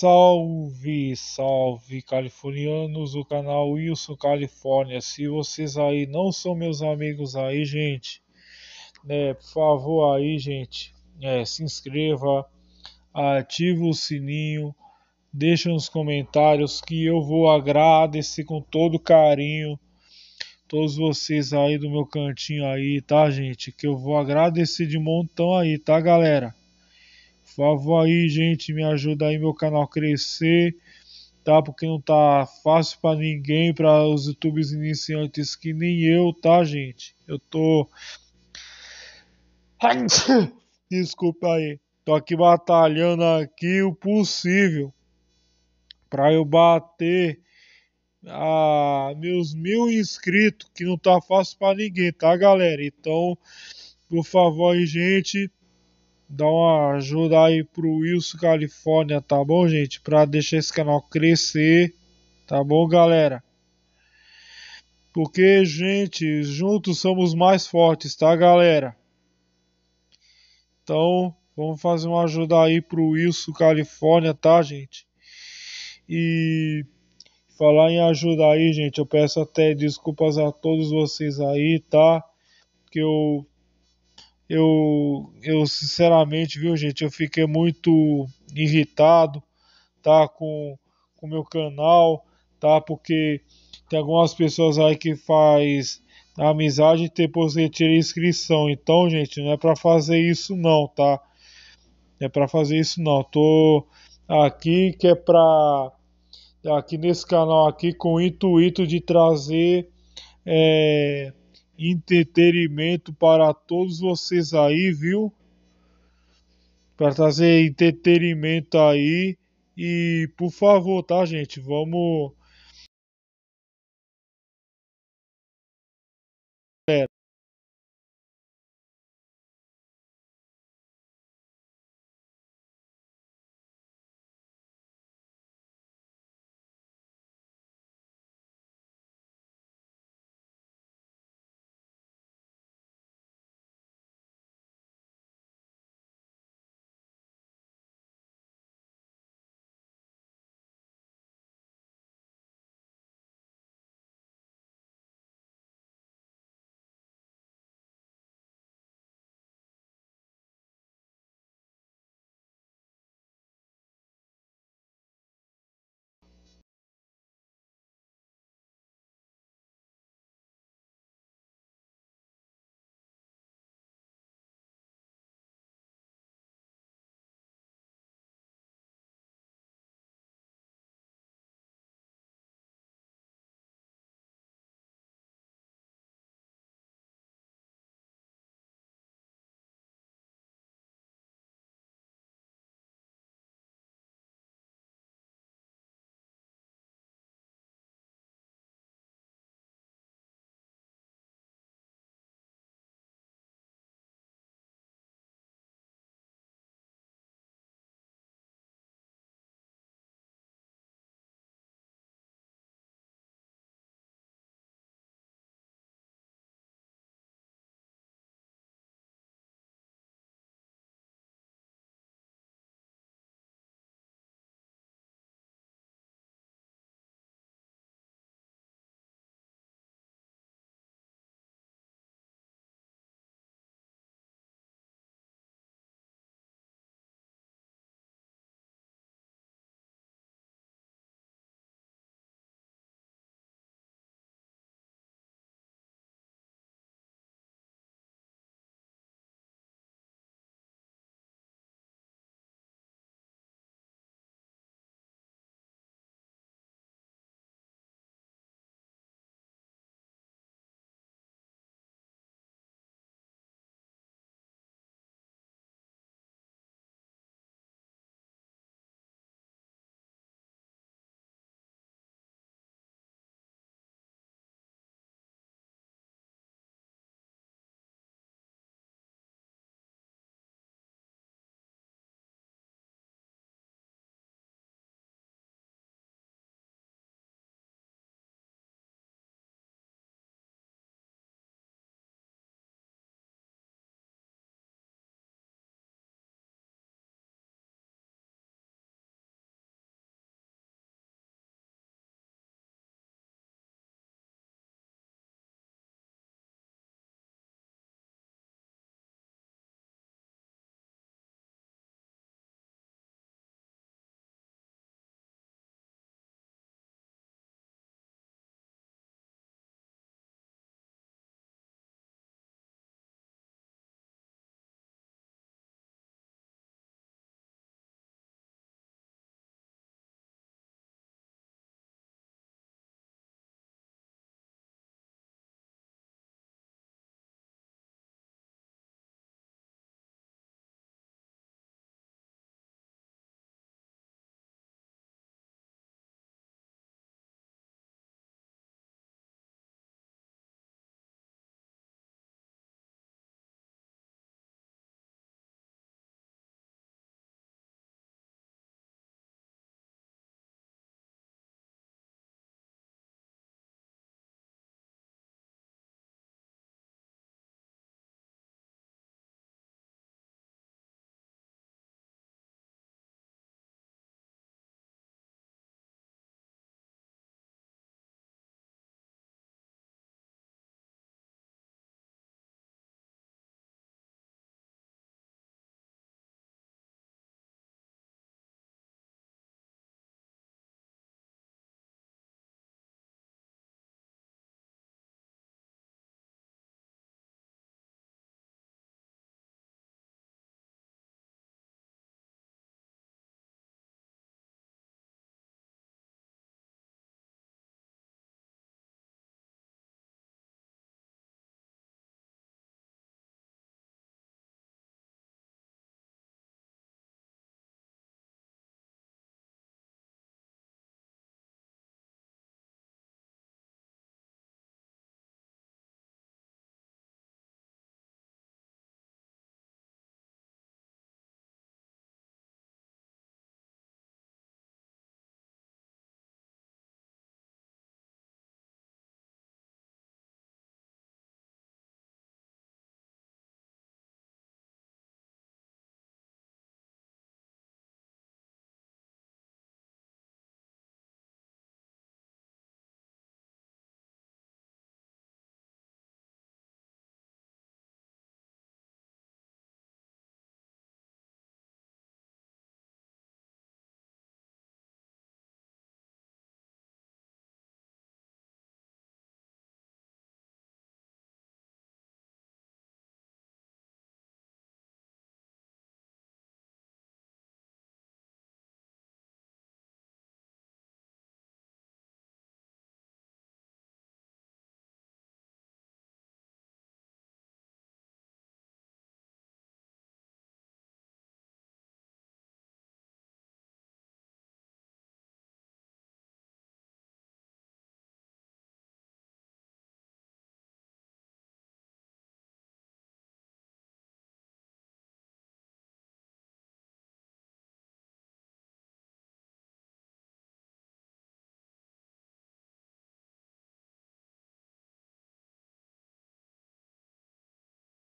Salve, salve californianos, do canal Wilson Califórnia. Se vocês aí não são meus amigos aí, gente, né, por favor aí, gente, é, se inscreva, ative o sininho, deixa nos comentários que eu vou agradecer com todo carinho todos vocês aí do meu cantinho aí, tá, gente? Que eu vou agradecer de montão aí, tá, galera? favor aí, gente, me ajuda aí meu canal crescer, tá? Porque não tá fácil para ninguém, para os youtubers iniciantes que nem eu, tá, gente? Eu tô Desculpa aí. Tô aqui batalhando aqui o possível para eu bater a ah, meus mil inscritos, que não tá fácil para ninguém, tá, galera? Então, por favor, gente, dá uma ajuda aí pro Wilson Califórnia, tá bom, gente? Pra deixar esse canal crescer, tá bom, galera? Porque, gente, juntos somos mais fortes, tá, galera? Então, vamos fazer uma ajuda aí pro Wilson Califórnia, tá, gente? E falar em ajuda aí, gente, eu peço até desculpas a todos vocês aí, tá? Que eu eu, eu sinceramente, viu, gente, eu fiquei muito irritado, tá, com o meu canal, tá, porque tem algumas pessoas aí que faz amizade e depois retira inscrição. Então, gente, não é para fazer isso não, tá? Não é para fazer isso não. Tô aqui que é para aqui nesse canal aqui com o intuito de trazer é, entretenimento para todos vocês aí, viu? Para trazer entretenimento aí. E por favor, tá, gente? Vamos.